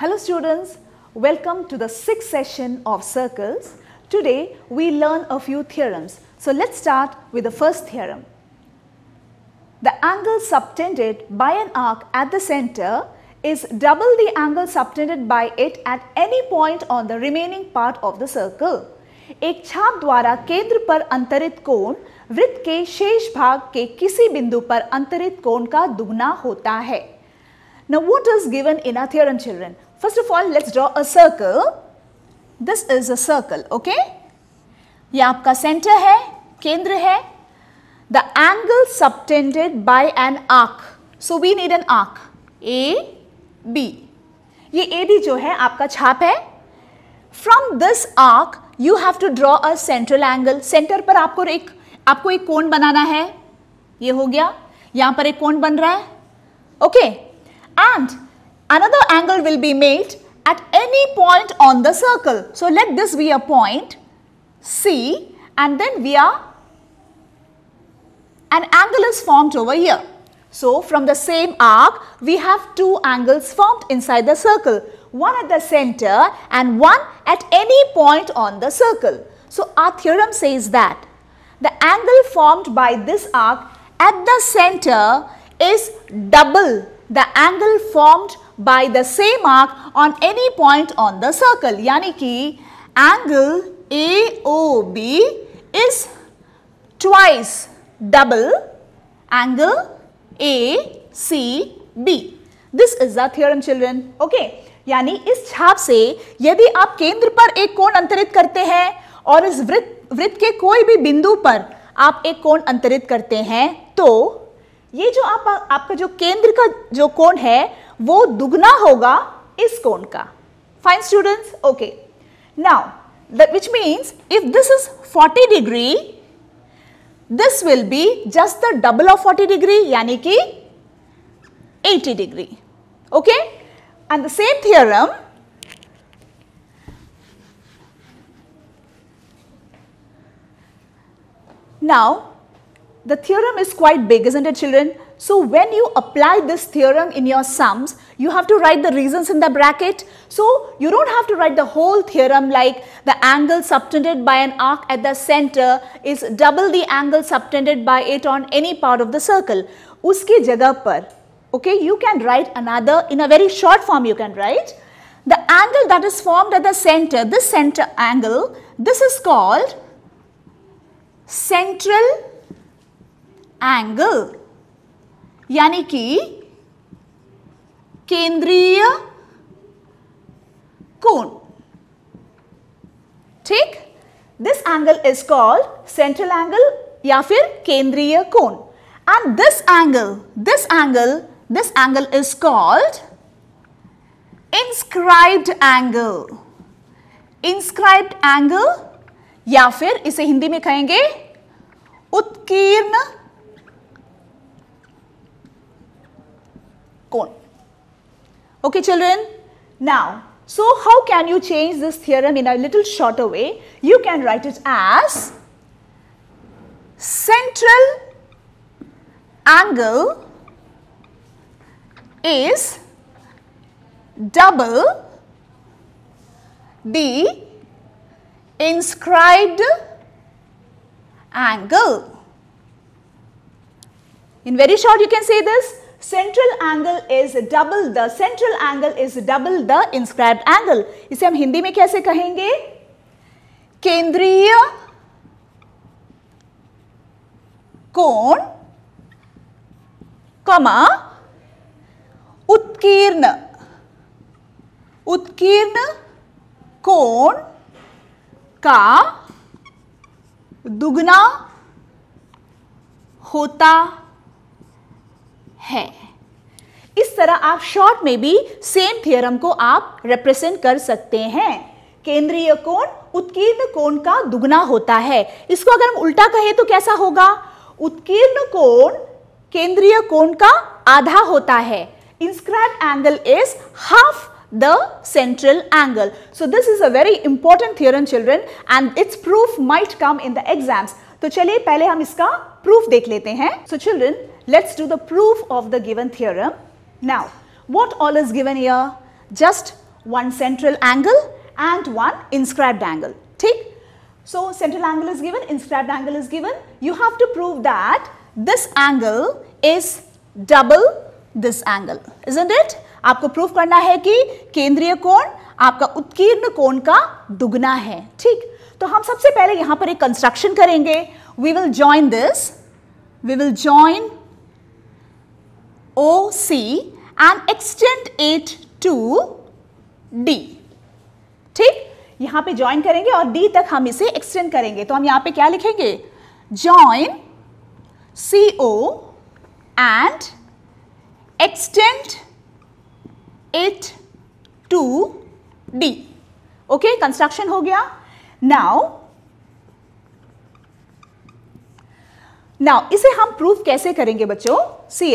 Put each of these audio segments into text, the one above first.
Hello students, welcome to the sixth session of circles. Today we learn a few theorems. So let's start with the first theorem. The angle subtended by an arc at the center is double the angle subtended by it at any point on the remaining part of the circle. एक छाप द्वारा केंद्र पर अंतरित कोण वृत्त के शेष भाग के किसी बिंदु पर अंतरित कोण का दुगना होता है Now what is given in our theorem children? First of all, let's draw a circle. This is a circle, okay? ये आपका सेंटर है केंद्र है the angle subtended by an arc so we need an arc A B ये A B जो है आपका छाप है from this arc you have to draw a central angle centre पर आपको एक आपको एक कोण बनाना है ये हो गया यहाँ पर एक कोण बन रहा है okay and Another angle will be made at any point on the circle. So, let this be a point C and then we are an angle is formed over here. So, from the same arc we have two angles formed inside the circle. One at the center and one at any point on the circle. So, our theorem says that the angle formed by this arc at the center is double the angle formed by the same arc on any point on the circle यानी कि angle AOB is twice double angle ACB this is the theorem children okay यानी इस छाप से यदि आप केंद्र पर एक कोण अंतरित करते हैं और इस वृत्त वृत्त के कोई भी बिंदु पर आप एक कोण अंतरित करते हैं तो ये जो आप आपका जो केंद्र का जो कोण है वो दुगना होगा इस कोण का fine students okay now which means if this is 40 degree, this will be just the double of 40 degree यानी कि 80 degree okay and the same theorem now the theorem is quite big isn't it children so when you apply this theorem in your sums, you have to write the reasons in the bracket. So you don't have to write the whole theorem like the angle subtended by an arc at the center is double the angle subtended by it on any part of the circle. Uski jagah par, okay, you can write another, in a very short form you can write. The angle that is formed at the center, this center angle, this is called central angle यानी कि केंद्रीय कोण ठीक this angle is called central angle या फिर केंद्रीय कोण and this angle this angle this angle is called inscribed angle inscribed angle या फिर इसे हिंदी में कहेंगे उत्कीर्ण cone. Okay children, now so how can you change this theorem in a little shorter way? You can write it as central angle is double the inscribed angle. In very short you can say this central angle is double the central angle is double the inscribe angle इसे हम हिंदी में कैसे कहेंगे केंद्रीय कोण कमा उत्कीर्ण उत्कीर्ण कोण का दुगना होता हैं इस तरह आप शॉर्ट में भी सेम थ्योरम को आप रिप्रेजेंट कर सकते हैं केंद्रीय कोण उत्कीर्ण कोण का दुगना होता है इसको अगर हम उल्टा कहें तो कैसा होगा उत्कीर्ण कोण केंद्रीय कोण का आधा होता है inscribe angle is half the central angle so this is a very important theorem children and it's proof might come in the exams तो चलिए पहले हम इसका प्रूफ देख लेते हैं so so, children let's do the proof of the given theorem. Now, what all is given here? Just one central angle and one inscribed angle. Take. So, central angle is given, inscribed angle is given. You have to prove that this angle is double this angle, isn't it? आपको proof करना है कि केंद्रीय कोण आपका उत्कीर्ण कोण का दुगना है ठीक तो हम सबसे पहले यहां पर एक कंस्ट्रक्शन करेंगे we will join this we will join OC and extend it to D. ठीक यहां पे ज्वाइन करेंगे और D तक हम इसे एक्सटेंड करेंगे तो हम यहां पे क्या लिखेंगे join CO and extend it to D. Okay construction हो गया नाउ नाउ इसे हम प्रूफ कैसे करेंगे बच्चों सी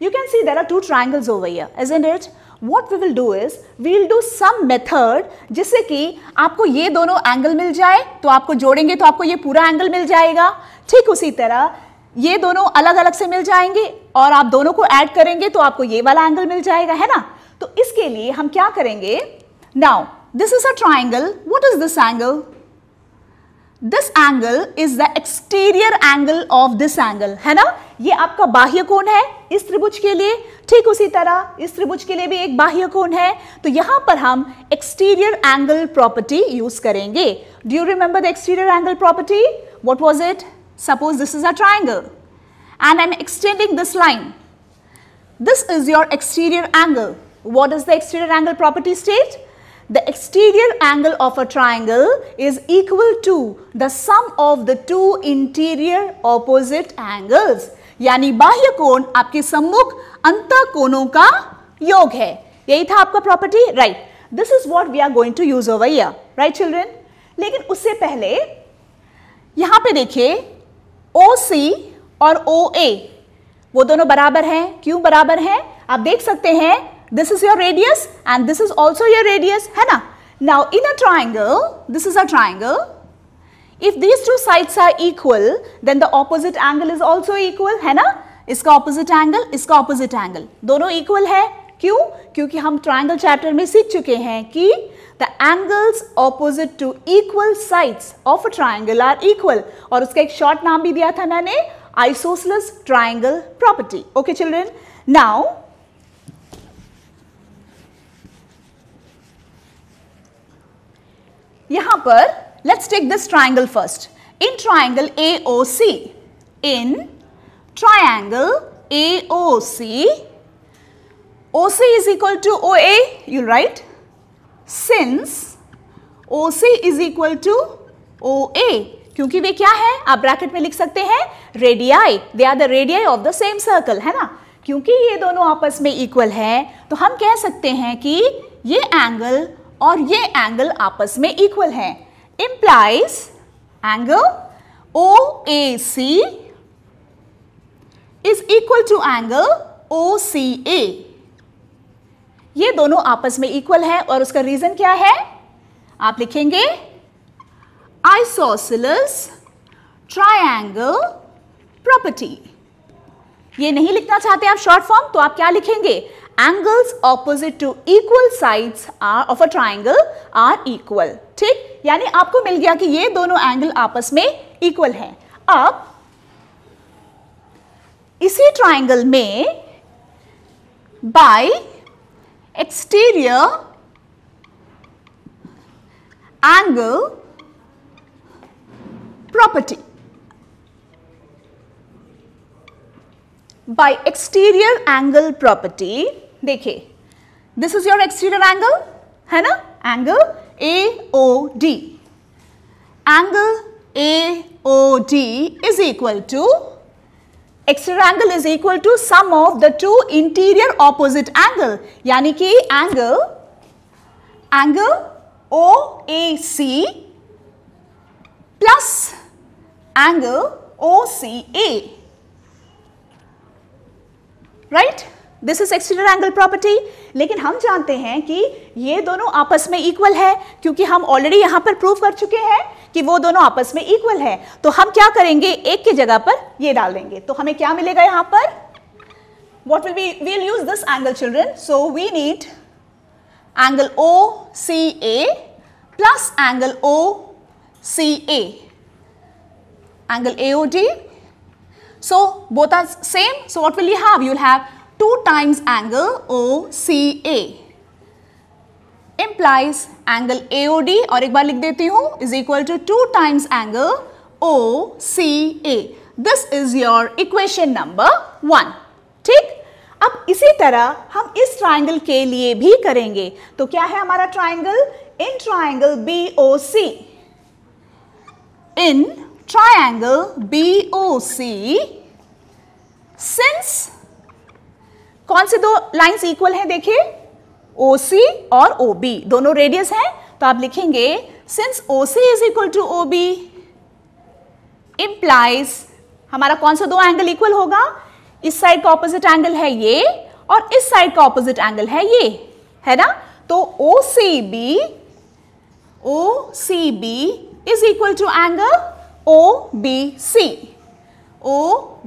You can see there are two triangles over here, isn't it? What we will do is, we will do some method jisse ki aapko ye dono angle mil jaye to aapko jodenge to aapko ye pura angle mil jayega theek usi tarah ये दोनों अलग अलग से मिल जाएंगे और आप दोनों को ऐड करेंगे तो आपको ये वाला एंगल मिल जाएगा है ना तो इसके लिए हम क्या करेंगे now this is a triangle. What is this angle? This angle is the exterior angle of this angle, है ना? ये आपका बाह्य कोण है इस त्रिभुज के लिए ठीक उसी तरह इस त्रिभुज के लिए भी एक बाह्य कोण है तो यहां पर हम एक्सटीरियर एंगल प्रॉपर्टी यूज करेंगे do you remember the exterior angle property what was it suppose this is a triangle and I am extending this line this is your exterior angle what is the exterior angle property state The exterior angle of a triangle is equal to the sum of the two interior opposite angles. यानी बाह्य कोण आपके सम्मुख अंत कोणों का योग है यही था आपका property right this is what we are going to use over here right children लेकिन उससे पहले यहां पे देखिए ओ सी और ओ ए वो दोनों बराबर हैं क्यों बराबर हैं आप देख सकते हैं this is your radius and this is also your radius है ना now in a triangle this is a triangle if these two sides are equal then the opposite angle is also equal है ना इसका opposite angle इसका opposite angle दोनों equal है क्यों क्योंकि हम ट्राइंगल चैप्टर में सीख चुके हैं कि the angles opposite to equal sides of a triangle are equal और उसका एक शॉर्ट नाम भी दिया था मैंने isosceles triangle property okay children now यहां पर let's take this triangle first. In triangle AOC, in triangle AOC, OC is equal to OA, you'll write, since OC is equal to OA, क्योंकि वे क्या है आप ब्रैकेट में लिख सकते हैं radii they are the radii of the same circle है ना क्योंकि ये दोनों आपस में इक्वल है तो हम कह सकते हैं कि ये एंगल और ये एंगल आपस में इक्वल है implies angle OAC is equal to angle OCA. ये दोनों आपस में इक्वल है और उसका रीजन क्या है आप लिखेंगे आइसोसिलस ट्राइंगल प्रॉपर्टी ये नहीं लिखना चाहते आप शॉर्ट फॉर्म तो आप क्या लिखेंगे angles opposite to equal sides are of a triangle are equal ठीक यानी आपको मिल गया कि ये दोनों एंगल आपस में इक्वल हैं अब इसी ट्राइंगल में by exterior angle property by exterior angle property देखिए this is your exterior angle है ना angle A O D angle A O D is equal to exterior angle is equal to sum of the two interior opposite angle यानी कि angle angle O A C plus angle O C A right this is exterior angle property लेकिन हम जानते हैं कि ये दोनों आपस में इक्वल है क्योंकि हम ऑलरेडी यहां पर प्रूव कर चुके हैं कि वो दोनों आपस में इक्वल है तो हम क्या करेंगे एक की जगह पर ये डाल देंगे तो हमें क्या मिलेगा यहां पर what will be we'll use this angle children so we need angle O C A plus angle O C angle A D so both are same so what will you have you'll have two times angle OCA implies angle AOD और एक बार लिख देती हूँ is equal to two times angle OCA. This is your equation number one ठीक अब इसी तरह हम इस ट्राइंगल के लिए भी करेंगे तो क्या है हमारा triangle in triangle B O C in triangle B O C since कौन से दो लाइंस इक्वल हैं देखिए ओ सी और ओ बी दोनों रेडियस हैं तो आप लिखेंगे since O C is equal to O B implies हमारा कौन सा दो एंगल इक्वल होगा इस साइड का ऑपोजिट एंगल है ये और इस साइड का ऑपोजिट एंगल है ये है ना तो O C B O C B is equal to angle O B C O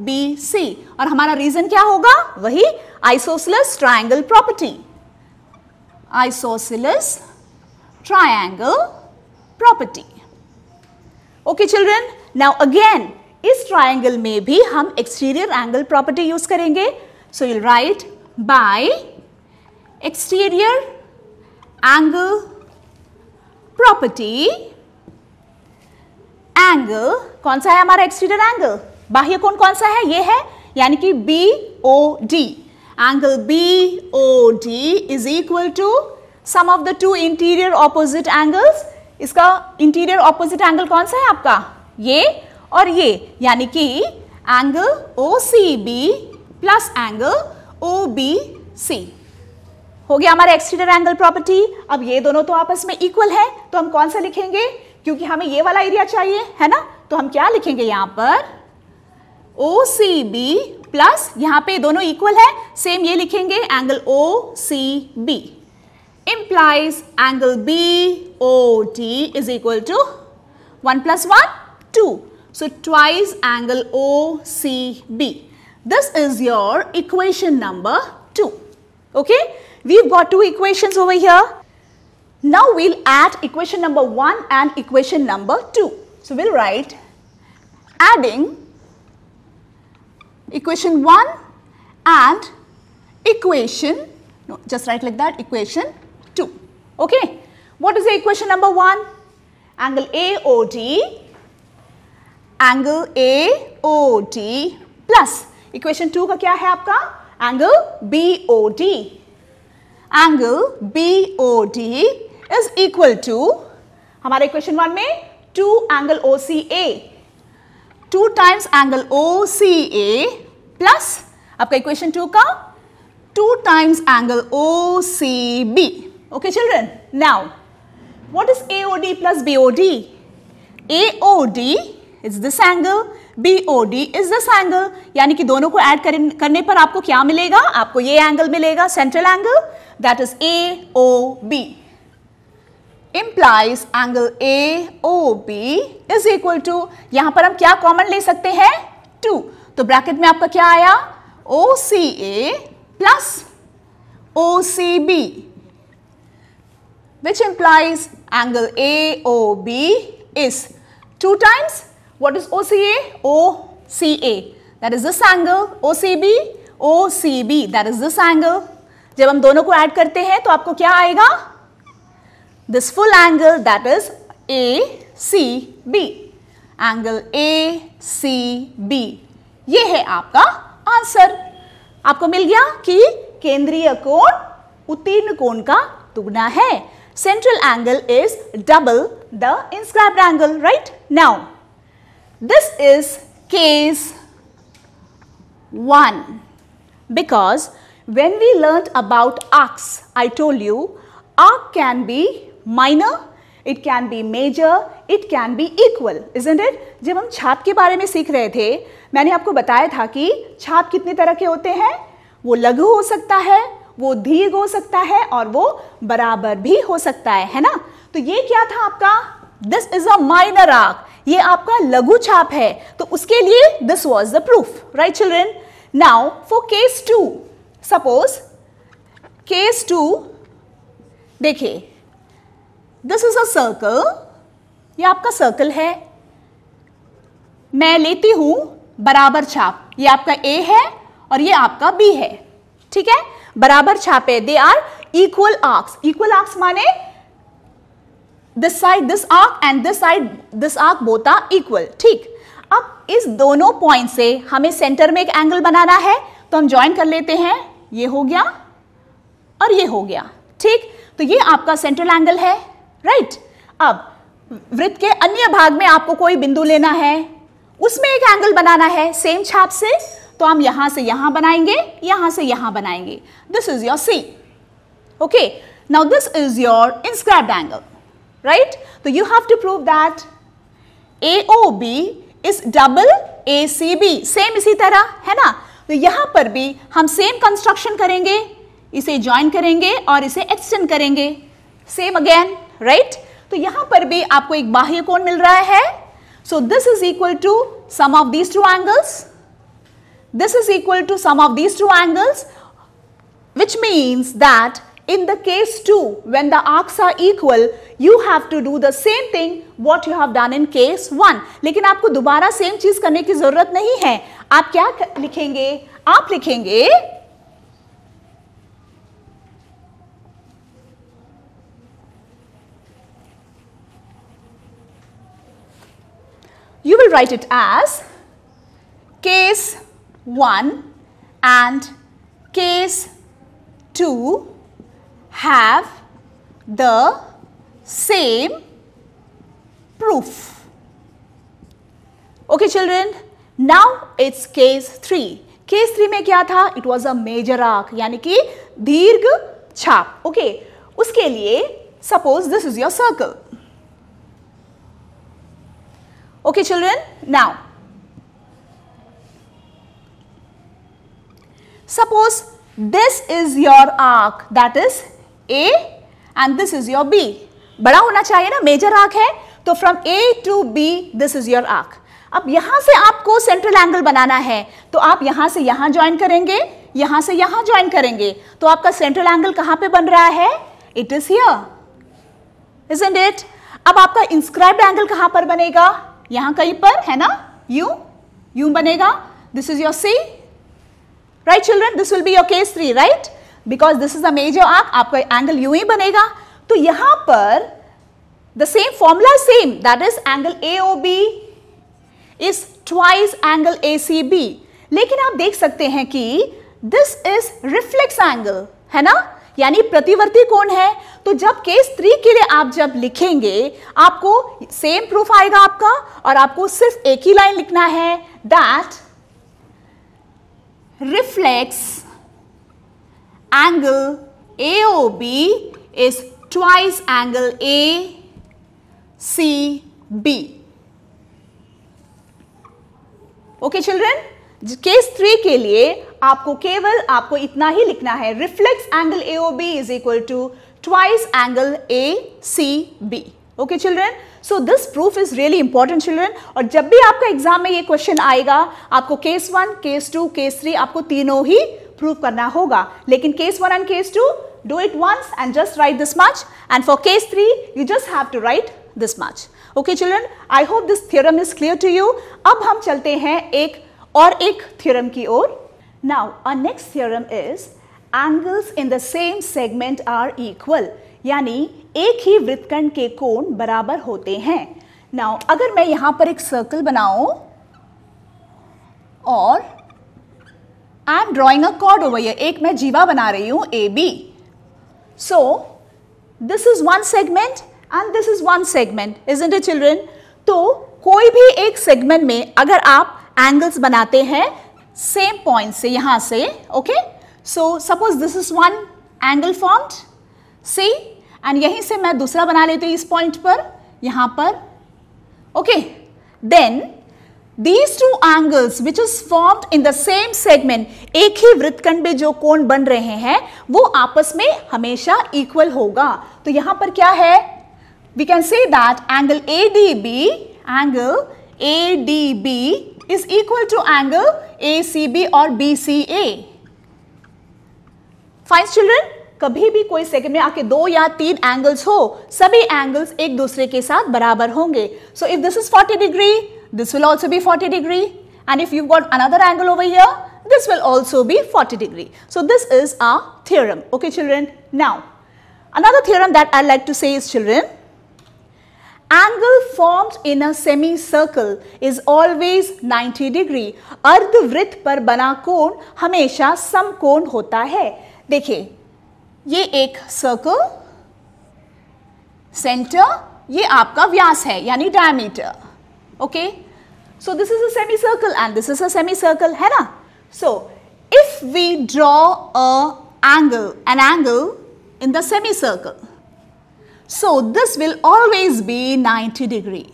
B C और हमारा रीजन क्या होगा वही isosceles triangle property isosceles triangle property okay children now again इस ट्राइंगल में भी हम एक्सटीरियर एंगल प्रॉपर्टी यूज करेंगे so you write by exterior angle property angle कौन सा है हमारा एक्सटीरियर एंगल बाह्य कोण कौन सा है ये है यानी कि B O D angle B O D is equal to sum of the two interior opposite angles इसका इंटीरियर ऑपोजिट एंगल कौन सा है आपका ये और ये यानी कि angle O C B plus angle O B C हो गया हमारा एक्सटीरियर एंगल प्रॉपर्टी अब ये दोनों तो आपस में इक्वल है तो हम कौन सा लिखेंगे क्योंकि हमें ये वाला एरिया चाहिए है ना तो हम क्या लिखेंगे यहां पर OCB सी बी प्लस यहाँ पे दोनों इक्वल है सेम ये लिखेंगे implies angle BOD is equal to 1 plus 1, 2. So, twice angle OCB. This is your equation number 2. Okay. We've got two equations over here. Now, we'll add equation number 1 and equation number 2. So, we'll write adding equation 1 and equation, no, just write like that, equation 2. Okay. What is the equation number 1? Angle AOD, angle AOD plus equation two का क्या है आपका angle B O D. Angle B O D is equal to our equation one two two angle O C A. Two times angle O C A plus आपका equation two का two times angle O C B okay children now D A O D is this angle B O D is this angle यानी कि दोनों को add करने पर आपको क्या मिलेगा आपको ये एंगल मिलेगा central angle that is A B implies angle A O B is equal to यहां पर हम क्या कॉमन ले सकते हैं टू तो ब्रैकेट में आपका क्या आया O C A plus O C B which implies angle A O B is two times what is O C A O C A that is this angle O C B O C B that is this angle जब हम दोनों को add करते हैं तो आपको क्या आएगा this full angle that is ACB. Angle A C B ये है आपका आंसर आपको मिल गया कि केंद्रीय कोण उत्तीर्ण कोण का दुगना है central angle is double the inscribed angle right now this is case one because when we learnt about arcs i told you arc can be minor it can be major it can be equal isn't it जब हम छाप के बारे में सीख रहे थे मैंने आपको बताया था कि छाप कितने तरह के होते हैं वो लघु हो सकता है वो दीर्घ हो सकता है और वो बराबर भी हो सकता है है ना तो ये क्या था आपका this is a minor arc ये आपका लघु छाप है तो उसके लिए this was the proof right children now for case two suppose case two देखिए दिस इज अ सर्कल ये आपका सर्कल है मैं लेती हूं बराबर छाप ये आपका ए है और ये आपका बी है ठीक है बराबर छापे they are equal arcs equal arcs माने this side this arc and this side this arc both are equal ठीक अब इस दोनों पॉइंट से हमें सेंटर में एक एंगल बनाना है तो हम ज्वाइन कर लेते हैं ये हो गया और ये हो गया ठीक तो ये आपका सेंट्रल एंगल है राइट अब वृत्त के अन्य भाग में आपको कोई बिंदु लेना है उसमें एक एंगल बनाना है सेम छाप से तो हम यहां से यहां बनाएंगे यहां से यहां बनाएंगे this is your C okay now this is your inscribe angle right तो you have to prove that A O B is double A C B same इसी तरह है ना तो यहां पर भी हम सेम कंस्ट्रक्शन करेंगे इसे ज्वाइन करेंगे और इसे एक्सटेंड करेंगे सेम अगेन राइट तो यहां पर भी आपको एक बाह्य कोण मिल रहा है so this is equal to sum of these two angles this is equal to sum of these two angles which means that in the case two when the arcs are equal you have to do the same thing what you have done in case one लेकिन आपको दोबारा same चीज करने की जरूरत नहीं है आप क्या लिखेंगे आप लिखेंगे write it as case 1 and case 2 have the same proof. Okay children, now it's case 3. Case 3 mein kya tha? It was a major arc, yani ki dirgh chap. Okay, uske liye suppose this is your circle. Okay children, now suppose this is your arc that is A and this is your B. बड़ा होना चाहिए ना major arc है तो from A to B this is your arc अब यहां से आपको सेंट्रल एंगल बनाना है तो आप यहां से यहां ज्वाइन करेंगे यहां से यहां ज्वाइन करेंगे तो आपका सेंट्रल एंगल कहां पे बन रहा है it is here is it अब आपका इंस्क्राइब्ड एंगल कहां पर बनेगा यहां कहीं पर है ना यू यू बनेगा this is your C right children this will be your case three right because this is a major arc आपका एंगल यू ही बनेगा तो यहां पर the same that is angle A O B is twice angle A C B लेकिन आप देख सकते हैं कि दिस इज रिफ्लेक्स एंगल है ना यानी प्रतिवर्ती कौन है तो जब केस थ्री के लिए आप जब लिखेंगे आपको सेम प्रूफ आएगा आपका और आपको सिर्फ एक ही लाइन लिखना है that reflex angle A O B is twice angle A C B okay children case three के लिए आपको केवल आपको इतना ही लिखना है reflex angle A O B is equal to A C B okay children so this proof is really important children और जब भी आपका एग्जाम में ये क्वेश्चन आएगा आपको case one case two case three आपको तीनों ही प्रूफ करना होगा लेकिन case one and case two do it once and just write this much and for case three you just have to write this much okay children I hope this theorem is clear to you अब हम चलते हैं एक और एक theorem की ओर Now, our next theorem is angles in the same segment are equal. यानी एक ही वृत्तखंड के कोण बराबर होते हैं नाउ अगर मैं यहां पर एक सर्कल बनाऊं और I am drawing a chord over ये एक मैं जीवा बना रही हूं A B so this is one segment and this is one segment is in the children तो कोई भी एक सेगमेंट में अगर आप एंगल्स बनाते हैं सेम पॉइंट से यहां से okay so suppose this is one angle formed C and यहीं से मैं दूसरा बना लेती हूं इस पॉइंट पर यहां पर okay then these two angles which is formed in the same segment एक ही वृत्तखंड में जो कोण बन रहे हैं वो आपस में हमेशा इक्वल होगा तो यहां पर क्या है we can that angle A D B angle A D B is equal to angle ACB or BCA. Fine, children. कभी भी कोई सेकंड में आके दो या तीन एंगल्स हो सभी एंगल्स एक दूसरे के साथ बराबर होंगे so if this is 40 degree this will also be 40 degree and if you got another angle over here this will also be 40 degree so this is our theorem okay children now another theorem that I like to say children angle formed in a semicircle is always 90 degree. अर्धवृत्त पर बना कोण हमेशा समकोण होता है देखिए ये एक सर्कल सेंटर ये आपका व्यास है यानी diameter okay so this is a semicircle and this is a semicircle है ना so if we draw a angle an angle in the semicircle So this will always be 90 degree.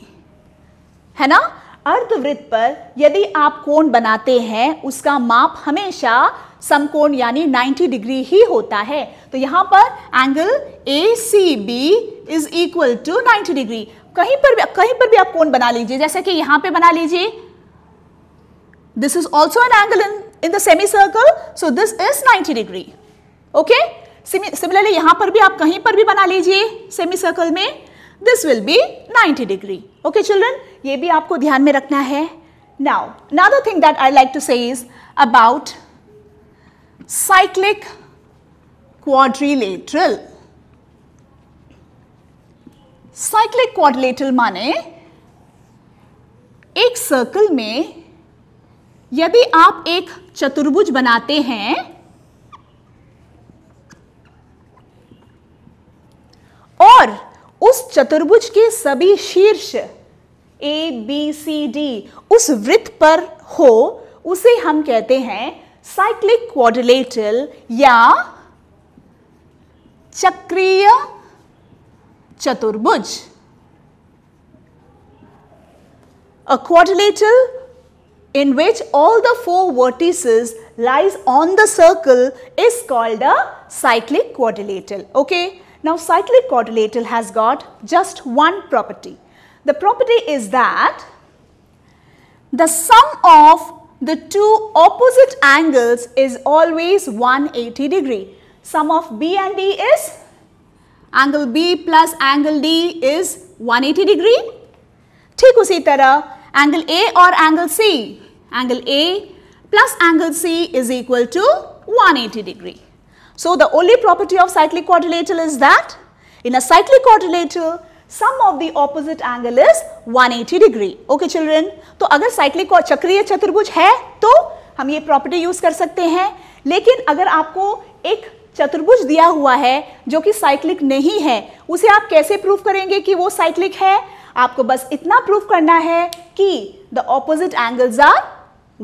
है ना अर्धवृत्त पर यदि आप कोण बनाते हैं उसका माप हमेशा समकोण यानी 90 डिग्री ही होता है तो यहां पर angle A C B is equal to 90 degree कहीं पर भी कहीं पर भी आप कोण बना लीजिए जैसे कि यहां पे बना लीजिए this is also an angle in in the semicircle so this is 90 degree okay similarly यहां पर भी आप कहीं पर भी बना लीजिए सेमी सर्कल में this will be 90 degree okay children ये भी आपको ध्यान में रखना है now another thing that I like to say is about cyclic quadrilateral cyclic quadrilateral माने एक सर्कल में यदि आप एक चतुर्भुज बनाते हैं और उस चतुर्भुज के सभी शीर्ष ए बी सी डी उस वृत्त पर हो उसे हम कहते हैं साइक्लिक क्वाड्रिलेटरल या चक्रीय चतुर्भुज a quadrilateral in which all the four vertices lies on the circle is called a cyclic quadrilateral okay Now cyclic quadrilateral has got just one property. The property is that the sum of the two opposite angles is always 180 degree. Sum of B and D is angle B plus angle D is 180 degree. ठीक उसी तरह angle A और angle C Angle A plus angle C is 180 degree. So the only property of cyclic quadrilateral is that in a cyclic quadrilateral, sum of the opposite angle is 180 degree. Okay children? तो अगर cyclic और चक्रीय चतुर्भुज है तो हम ये property use कर सकते हैं लेकिन अगर आपको एक चतुर्भुज दिया हुआ है जो कि साइक्लिक नहीं है उसे आप कैसे प्रूफ करेंगे कि वो साइक्लिक है आपको बस इतना प्रूफ करना है कि the opposite angles are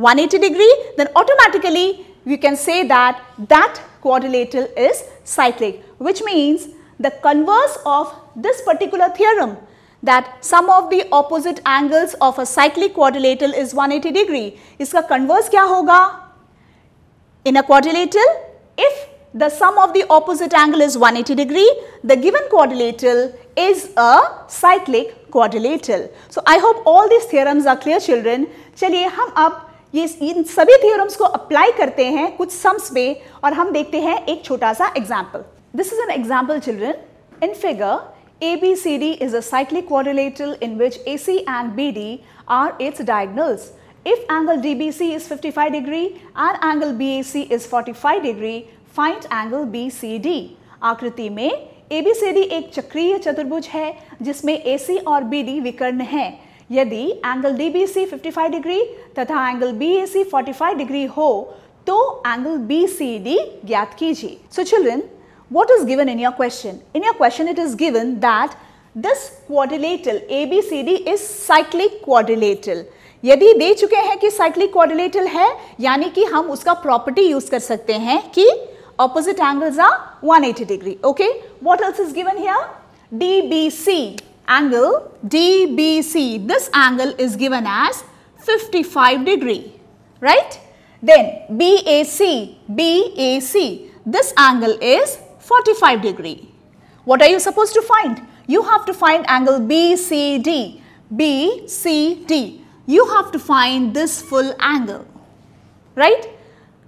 180 degree then automatically you can say that that quadrilateral is cyclic which means the converse of this particular theorem that sum of the opposite angles of a cyclic quadrilateral is 180 degree. iska converse kya hoga In a quadrilateral, if the sum of the opposite angle is 180 degree, the given quadrilateral is a cyclic quadrilateral. So, I hope all these theorems are clear children. chaliye hum ab ये इन सभी theorems को apply करते हैं कुछ sums पे और हम देखते हैं एक छोटा सा example this is an example children in figure A B C D is a cyclic in which A C and B D are its diagonals if angle D B C is fifty five degree or angle B A C is forty five degree find angle B C D आकृति में ए B C D एक चक्रीय चतुर्भुज है जिसमें ए सी और B D विकर्ण है यदि angle D B C fifty five degree तथा angle B A C forty five degree हो तो एंगल बी सी डी ज्ञात कीजिए so children what is given in your question in your question it is given that this quadrilateral A B C D is cyclic quadrilateral यदि दे चुके हैं कि cyclic क्वारिलेटल है यानी कि हम उसका प्रॉपर्टी यूज कर सकते हैं कि opposite angles are 180 degree okay what else is given here D B C angle DBC. This angle is given as 55 degree, right? Then BAC, BAC, this angle is 45 degree. What are you supposed to find? You have to find angle BCD, BCD. You have to find this full angle, right?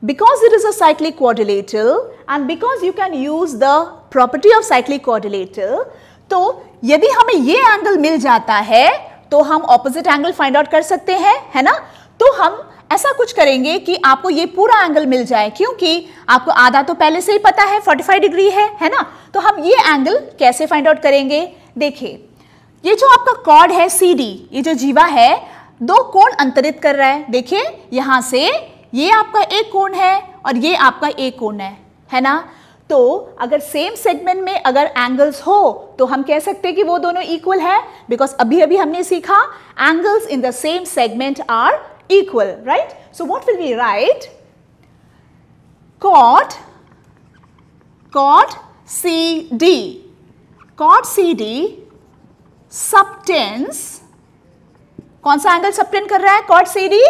Because it is a cyclic quadrilateral and because you can use the property of cyclic quadrilateral, so यदि हमें ये angle मिल जाता है तो हम opposite angle find out कर सकते हैं है ना तो हम ऐसा कुछ करेंगे कि आपको ये पूरा एंगल मिल जाए क्योंकि आपको आधा तो पहले से ही पता है 45 डिग्री है है ना तो हम ये एंगल कैसे फाइंड आउट करेंगे देखिए ये जो आपका कॉर्ड है सी डी ये जो जीवा है दो कोण अंतरित कर रहा है देखिए यहां से ये आपका एक कोण है और ये आपका एक कोण है है ना तो अगर सेम सेगमेंट में अगर एंगल्स हो तो हम कह सकते हैं कि वो दोनों इक्वल है बिकॉज अभी अभी हमने सीखा angles in the same segment are equal so what will B right cot cot C D cot C D subtends कौन सा एंगल सबटेंड कर रहा है cot C D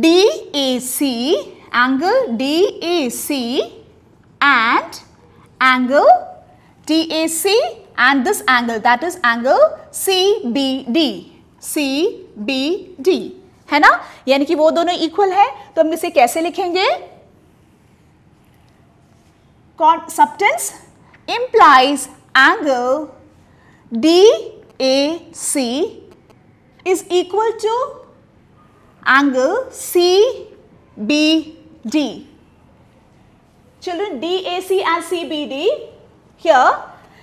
D A C angle D A C and angle DAC and this angle that is angle CBD CBD है ना यानी कि वो दोनों इक्वल है तो हम इसे कैसे लिखेंगे कॉन subtends implies angle D A C is equal to angle C B D children DAC and CBD here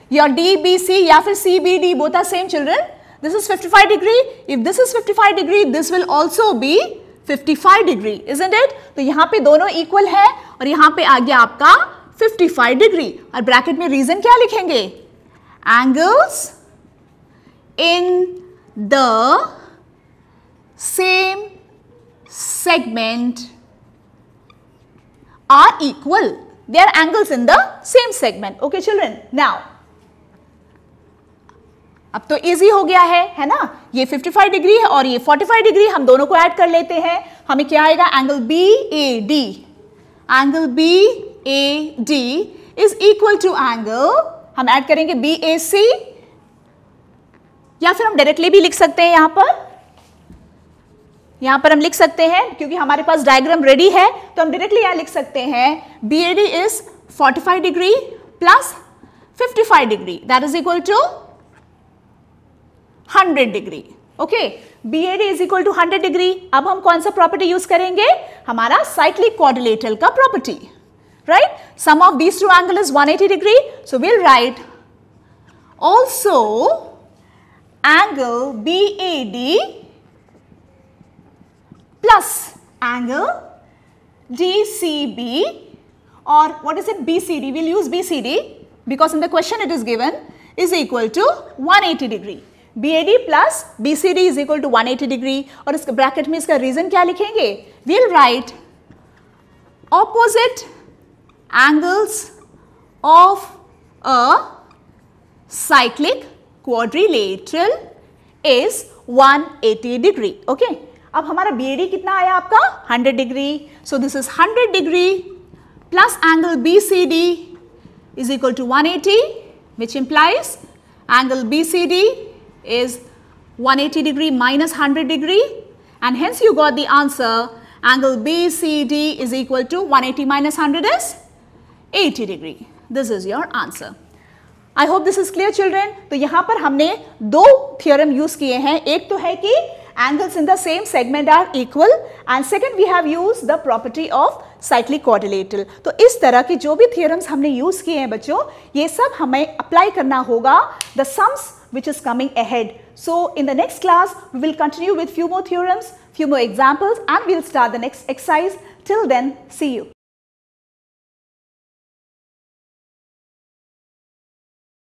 your DBC या फिर CBD both are same children this is 55 degree if this is 55 degree this will also be 55 degree isn't it to yahan pe dono equal hai aur yahan pe aa gaya aapka 55 degree aur bracket mein reason kya likhenge angles in the same segment are equal their angles in the same segment. Okay children, now अब तो easy हो गया है है ना ये 55 degree है और ये 45 डिग्री हम दोनों को ऐड कर लेते हैं हमें क्या आएगा angle B A D angle B A D is equal to angle हम ऐड करेंगे बी ए सी या फिर हम डायरेक्टली भी लिख सकते हैं यहां पर यहां पर हम लिख सकते हैं क्योंकि हमारे पास डायग्राम रेडी है तो हम डायरेक्टली यहां लिख सकते हैं B A D is forty five degree plus fifty five degree that is equal to hundred degree okay B A D is equal to hundred degree अब हम कौन सा प्रॉपर्टी यूज करेंगे हमारा साइक्लिक कॉर्डिलेटल का property right sum right two angle is one eighty degree so degree right also angle B A D plus angle DCB or what is it BCD, we will use BCD because in the question it is given is equal to 180 degree. BAD plus BCD is equal to 180 degree or is bracket में reason. Reason कया लिखेंगे we'll write opposite angles of a cyclic quadrilateral is 180 degree okay अब हमारा B कितना आया आपका hundred degree so this is 100 degree plus angle B C D is equal to one eighty which implies angle B C D is 180 eighty degree minus hundred degree and hence you got the answer angle B C D is equal to 180 eighty minus hundred is 80 degree this is your answer I hope this is clear children तो यहां पर हमने दो theorem use किए हैं एक तो है कि angles in the same segment are equal and second we have used the property of cyclic quadrilateral तो इस तरह के जो भी थियरम्स हमने यूज़ किए हैं बच्चों ये सब हमें अप्लाई करना होगा the sums which is coming ahead. So in the next class, we will continue with few more theorems, few more examples and we will start the next exercise. Till then, see you.